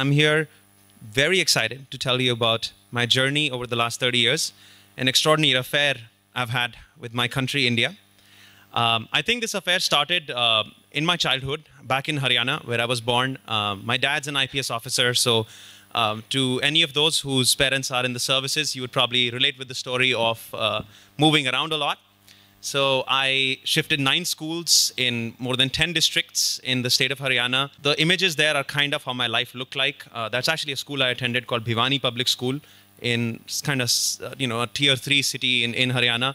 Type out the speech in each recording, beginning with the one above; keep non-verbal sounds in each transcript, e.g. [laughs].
I'm here very excited to tell you about my journey over the last 30 years, an extraordinary affair I've had with my country, India. Um, I think this affair started uh, in my childhood back in Haryana, where I was born. Uh, my dad's an IPS officer, so um, to any of those whose parents are in the services, you would probably relate with the story of uh, moving around a lot. So I shifted nine schools in more than 10 districts in the state of Haryana. The images there are kind of how my life looked like. Uh, that's actually a school I attended called Bhivani Public School in kind of, uh, you know, a tier three city in, in Haryana.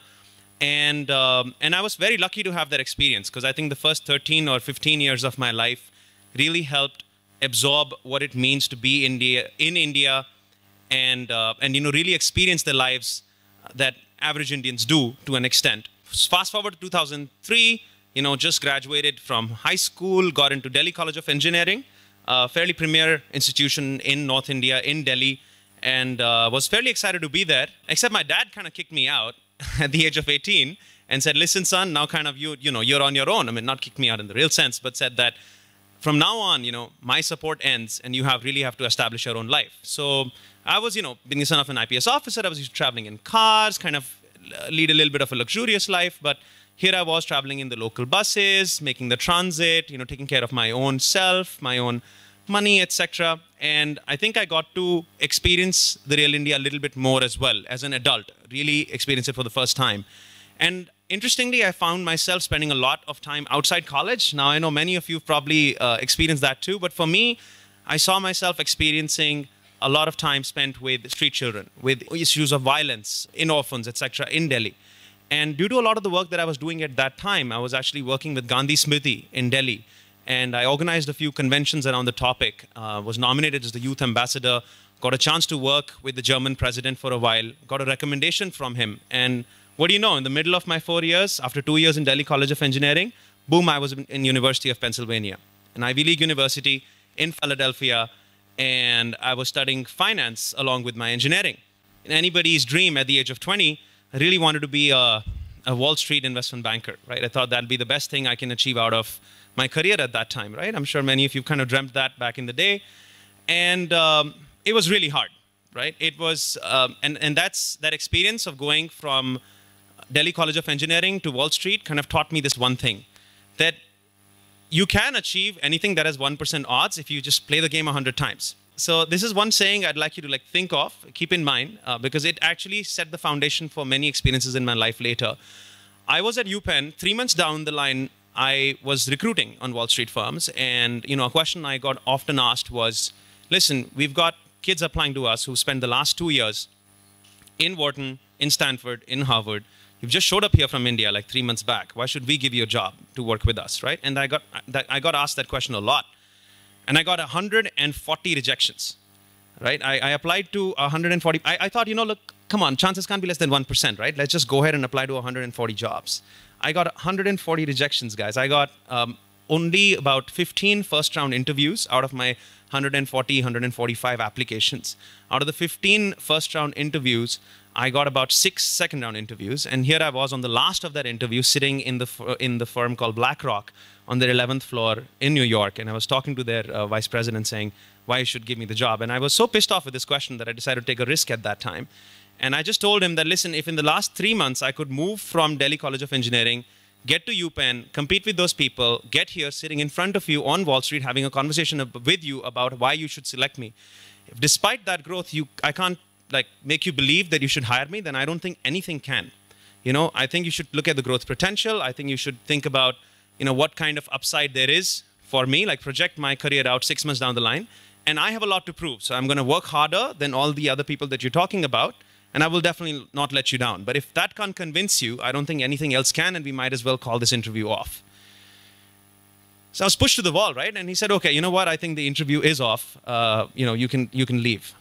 And, um, and I was very lucky to have that experience because I think the first 13 or 15 years of my life really helped absorb what it means to be India, in India and, uh, and, you know, really experience the lives that average Indians do to an extent fast forward to 2003, you know, just graduated from high school, got into Delhi College of Engineering, a fairly premier institution in North India, in Delhi, and uh, was fairly excited to be there. Except my dad kind of kicked me out [laughs] at the age of 18 and said, "Listen, son, now kind of you, you know, you're on your own." I mean, not kicked me out in the real sense, but said that from now on, you know, my support ends, and you have really have to establish your own life. So I was, you know, being the son of an IPS officer, I was traveling in cars, kind of uh, lead a little bit of a luxurious life, but here I was traveling in the local buses, making the transit, you know, taking care of my own self, my own money, etc. And I think I got to experience the real India a little bit more as well as an adult, really experience it for the first time. And interestingly, I found myself spending a lot of time outside college. Now, I know many of you probably uh, experienced that too, but for me, I saw myself experiencing a lot of time spent with street children, with issues of violence in orphans, etc., in Delhi. And due to a lot of the work that I was doing at that time, I was actually working with Gandhi Smriti in Delhi. And I organized a few conventions around the topic, uh, was nominated as the youth ambassador, got a chance to work with the German president for a while, got a recommendation from him. And what do you know, in the middle of my four years, after two years in Delhi College of Engineering, boom, I was in University of Pennsylvania, an Ivy League university in Philadelphia, and I was studying finance along with my engineering. And anybody's dream at the age of 20, I really wanted to be a, a, Wall Street investment banker, right? I thought that'd be the best thing I can achieve out of my career at that time, right? I'm sure many of you kind of dreamt that back in the day. And um, it was really hard, right? It was, um, and, and that's that experience of going from Delhi College of Engineering to Wall Street kind of taught me this one thing that you can achieve anything that has 1% odds if you just play the game 100 times. So this is one saying I'd like you to like think of, keep in mind, uh, because it actually set the foundation for many experiences in my life later. I was at UPenn, three months down the line, I was recruiting on Wall Street firms. And, you know, a question I got often asked was, listen, we've got kids applying to us who spent the last two years in Wharton, in Stanford, in Harvard, you've just showed up here from India like three months back. Why should we give you a job to work with us, right? And I got, that, I got asked that question a lot. And I got 140 rejections, right? I, I applied to 140. I, I thought, you know, look, come on, chances can't be less than 1%, right? Let's just go ahead and apply to 140 jobs. I got 140 rejections, guys. I got um, only about 15 first round interviews out of my 140, 145 applications. Out of the 15 first round interviews, I got about six second round interviews, and here I was on the last of that interview, sitting in the in the firm called BlackRock on their 11th floor in New York, and I was talking to their uh, vice president saying why you should give me the job, and I was so pissed off with this question that I decided to take a risk at that time, and I just told him that listen, if in the last three months I could move from Delhi College of Engineering, get to UPenn, compete with those people, get here, sitting in front of you on Wall Street, having a conversation with you about why you should select me. Despite that growth, you I can't like make you believe that you should hire me, then I don't think anything can. You know, I think you should look at the growth potential. I think you should think about, you know, what kind of upside there is for me, like project my career out six months down the line. And I have a lot to prove. So I'm going to work harder than all the other people that you're talking about. And I will definitely not let you down. But if that can't convince you, I don't think anything else can. And we might as well call this interview off. So I was pushed to the wall, right? And he said, okay, you know what? I think the interview is off. Uh, you know, you can, you can leave.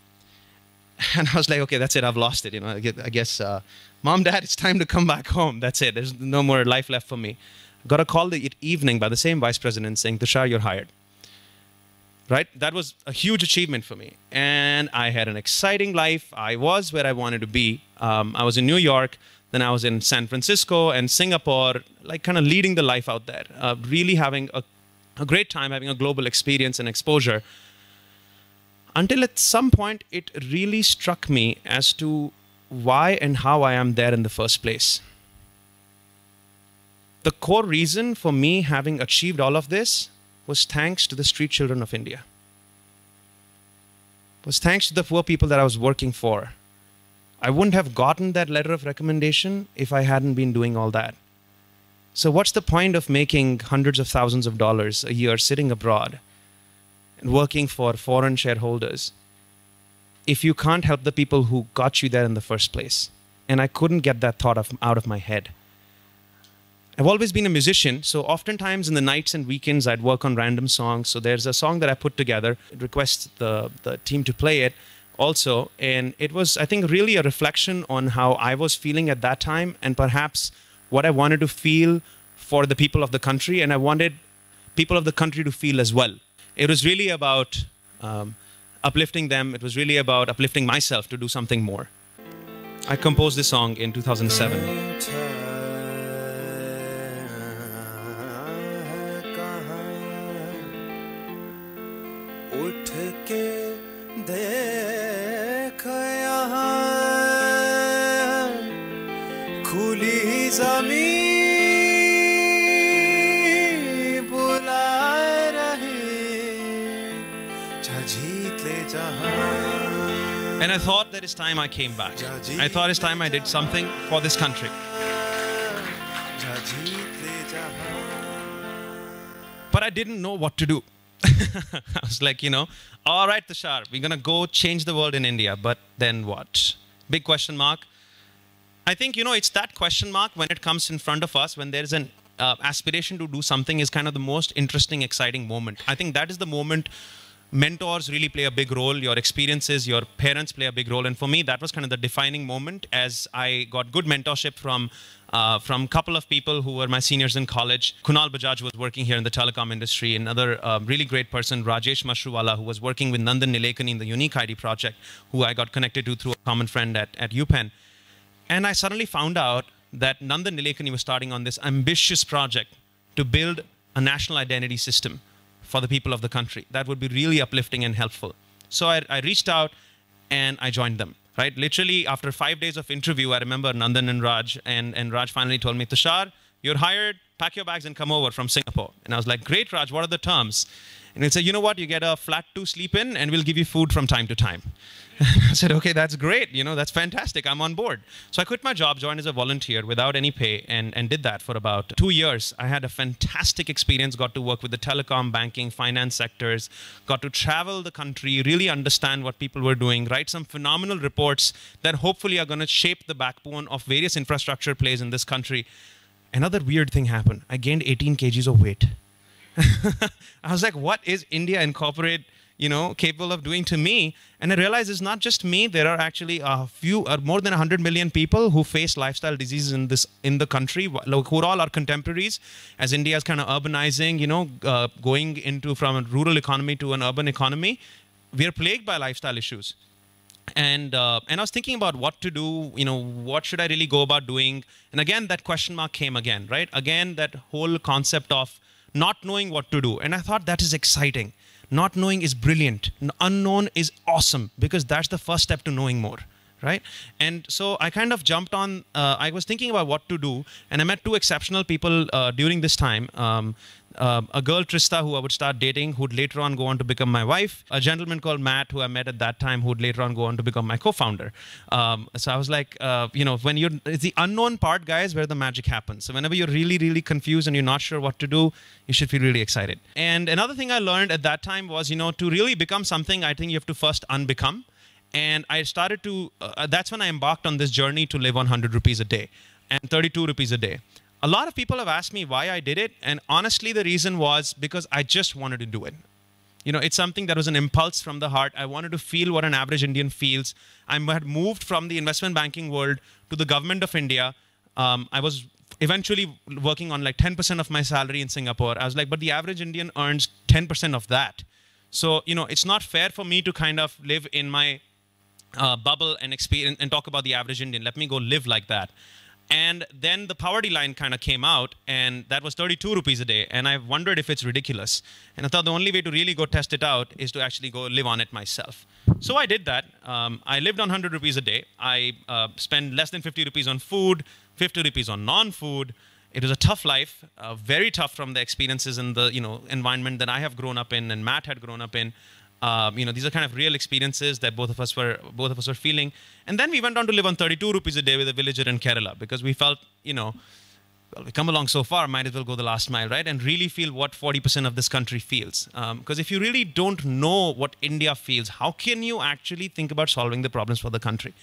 [laughs] and I was like, okay, that's it. I've lost it. You know, I guess, uh, mom, dad, it's time to come back home. That's it. There's no more life left for me. Got a call the evening by the same vice president saying, Tushar, you're hired. Right? That was a huge achievement for me. And I had an exciting life. I was where I wanted to be. Um, I was in New York. Then I was in San Francisco and Singapore, like kind of leading the life out there, uh, really having a, a great time, having a global experience and exposure until at some point it really struck me as to why and how I am there in the first place. The core reason for me having achieved all of this was thanks to the street children of India. It was thanks to the poor people that I was working for. I wouldn't have gotten that letter of recommendation if I hadn't been doing all that. So, what's the point of making hundreds of thousands of dollars a year sitting abroad working for foreign shareholders if you can't help the people who got you there in the first place? And I couldn't get that thought of, out of my head. I've always been a musician, so oftentimes in the nights and weekends I'd work on random songs. So there's a song that I put together, request the, the team to play it also. And it was, I think, really a reflection on how I was feeling at that time and perhaps what I wanted to feel for the people of the country. And I wanted people of the country to feel as well it was really about um, uplifting them. It was really about uplifting myself to do something more. I composed this song in 2007. And I thought that it's time I came back. I thought it's time I did something for this country. But I didn't know what to do. [laughs] I was like, you know, all right, Tushar, we're going to go change the world in India, but then what? Big question mark. I think, you know, it's that question mark when it comes in front of us, when there's an uh, aspiration to do something, is kind of the most interesting, exciting moment. I think that is the moment mentors really play a big role, your experiences, your parents play a big role. And for me, that was kind of the defining moment as I got good mentorship from uh, from a couple of people who were my seniors in college. Kunal Bajaj was working here in the telecom industry. Another um, really great person, Rajesh Mashruwala, who was working with Nandan Nilekani in the Unique ID project, who I got connected to through a common friend at, at UPenn. And I suddenly found out that Nandan Nilekani was starting on this ambitious project to build a national identity system for the people of the country. That would be really uplifting and helpful. So I, I reached out and I joined them. Right, literally after five days of interview, I remember Nandan and Raj, and, and Raj finally told me, Tushar, you're hired. Pack your bags and come over from Singapore. And I was like, great, Raj. What are the terms? And he'd say, you know what, you get a flat to sleep in and we'll give you food from time to time. [laughs] I said, okay, that's great. You know, that's fantastic. I'm on board. So I quit my job, joined as a volunteer without any pay, and, and did that for about two years. I had a fantastic experience, got to work with the telecom, banking, finance sectors, got to travel the country, really understand what people were doing, write some phenomenal reports that hopefully are going to shape the backbone of various infrastructure plays in this country. Another weird thing happened. I gained 18 kgs of weight. [laughs] I was like, what is India Incorporate, corporate, you know, capable of doing to me? And I realized it's not just me. There are actually a few, or uh, more than 100 million people who face lifestyle diseases in this in the country, like, who are all our contemporaries. As India is kind of urbanizing, you know, uh, going into from a rural economy to an urban economy, we are plagued by lifestyle issues and uh, and I was thinking about what to do. You know, what should I really go about doing? And again, that question mark came again, right? Again, that whole concept of not knowing what to do. And I thought that is exciting. Not knowing is brilliant. Unknown is awesome because that's the first step to knowing more right? And so I kind of jumped on. Uh, I was thinking about what to do, and I met two exceptional people uh, during this time. Um, uh, a girl, Trista, who I would start dating, who'd later on go on to become my wife. A gentleman called Matt, who I met at that time, who'd later on go on to become my co-founder. Um, so I was like, uh, you know, when you're it's the unknown part, guys, where the magic happens. So whenever you're really, really confused and you're not sure what to do, you should feel really excited. And another thing I learned at that time was, you know, to really become something, I think you have to first unbecome and I started to. Uh, uh, that's when I embarked on this journey to live on 100 rupees a day and 32 rupees a day. A lot of people have asked me why I did it, and honestly, the reason was because I just wanted to do it. You know, it's something that was an impulse from the heart. I wanted to feel what an average Indian feels. I had moved from the investment banking world to the government of India. Um, I was eventually working on like 10% of my salary in Singapore. I was like, but the average Indian earns 10% of that. So, you know, it's not fair for me to kind of live in my uh, bubble and, experience, and talk about the average Indian. Let me go live like that. And then the poverty line kind of came out, and that was 32 rupees a day. And I wondered if it's ridiculous. And I thought the only way to really go test it out is to actually go live on it myself. So I did that. Um, I lived on 100 rupees a day. I uh, spent less than 50 rupees on food, 50 rupees on non-food. It was a tough life, uh, very tough from the experiences and the you know environment that I have grown up in and Matt had grown up in. Um, you know, these are kind of real experiences that both of us were both of us were feeling. And then we went on to live on 32 rupees a day with a villager in Kerala because we felt, you know, well, we come along so far, might as well go the last mile, right? And really feel what 40% of this country feels. Because um, if you really don't know what India feels, how can you actually think about solving the problems for the country?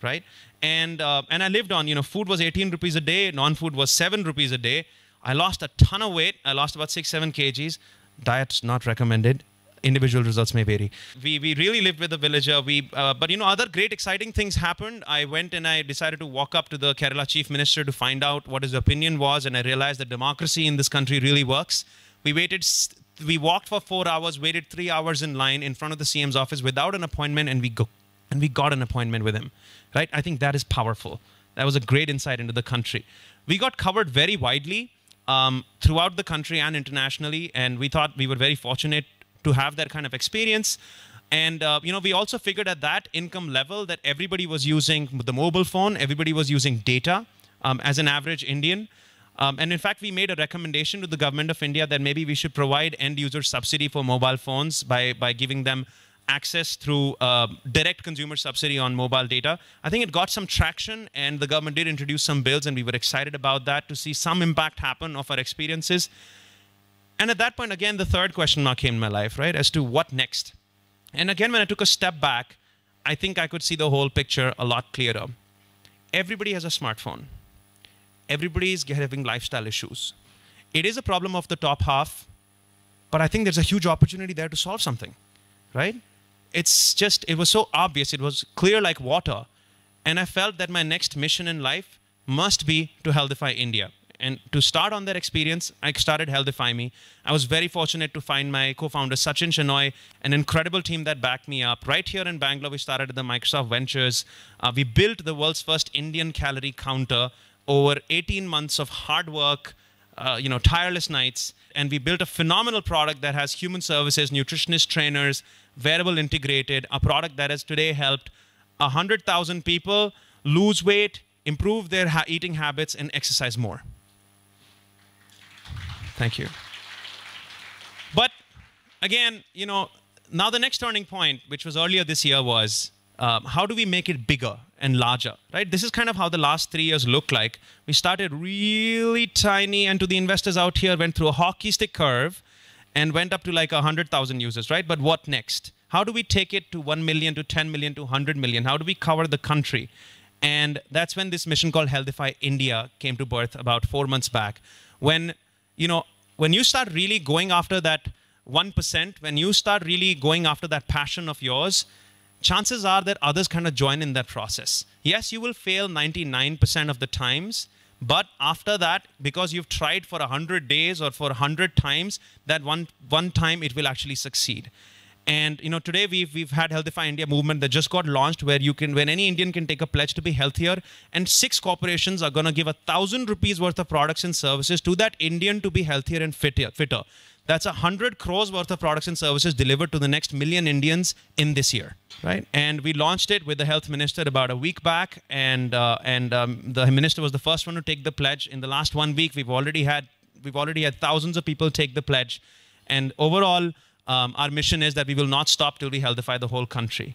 right? And uh, and I lived on, you know, food was 18 rupees a day, non-food was seven rupees a day. I lost a ton of weight. I lost about six, seven kgs. Diet's not recommended individual results may vary. We, we really lived with the villager. We, uh, but you know, other great exciting things happened. I went and I decided to walk up to the Kerala chief minister to find out what his opinion was, and I realized that democracy in this country really works. We waited. we walked for four hours, waited three hours in line in front of the CM's office without an appointment, and we go, and we got an appointment with him. Right? I think that is powerful. That was a great insight into the country. We got covered very widely. Um, throughout the country and internationally. And we thought we were very fortunate to have that kind of experience. And uh, you know, we also figured at that income level that everybody was using the mobile phone, everybody was using data um, as an average Indian. Um, and in fact, we made a recommendation to the government of India that maybe we should provide end user subsidy for mobile phones by, by giving them access through uh, direct consumer subsidy on mobile data. I think it got some traction, and the government did introduce some bills, and we were excited about that to see some impact happen of our experiences. And at that point, again, the third question mark came in my life, right, as to what next. And again, when I took a step back, I think I could see the whole picture a lot clearer. Everybody has a smartphone, everybody is having lifestyle issues. It is a problem of the top half, but I think there's a huge opportunity there to solve something, right? It's just, it was so obvious, it was clear like water. And I felt that my next mission in life must be to healthify India. And to start on that experience, I started Healthify Me. I was very fortunate to find my co-founder Sachin chenoy an incredible team that backed me up. Right here in Bangalore, we started at the Microsoft Ventures. Uh, we built the world's first Indian calorie counter over 18 months of hard work, uh, you know, tireless nights, and we built a phenomenal product that has human services, nutritionist trainers, wearable integrated, a product that has today helped 100,000 people lose weight, improve their ha eating habits, and exercise more. Thank you. But again, you know, now the next turning point, which was earlier this year, was um, how do we make it bigger and larger, right? This is kind of how the last three years look like. We started really tiny, and to the investors out here, went through a hockey stick curve and went up to like 100,000 users, right? But what next? How do we take it to 1 million, to 10 million, to 100 million? How do we cover the country? And that's when this mission called Healthify India came to birth about four months back, when you know, when you start really going after that 1%, when you start really going after that passion of yours, chances are that others kind of join in that process. Yes, you will fail 99% of the times, but after that, because you've tried for 100 days or for 100 times, that one, one time it will actually succeed. And you know, today we've we've had Healthify India movement that just got launched, where you can, when any Indian can take a pledge to be healthier, and six corporations are going to give a thousand rupees worth of products and services to that Indian to be healthier and fitter. fitter. That's a hundred crores worth of products and services delivered to the next million Indians in this year, right? And we launched it with the health minister about a week back, and uh, and um, the minister was the first one to take the pledge. In the last one week, we've already had we've already had thousands of people take the pledge, and overall um, our mission is that we will not stop till we heldify the whole country.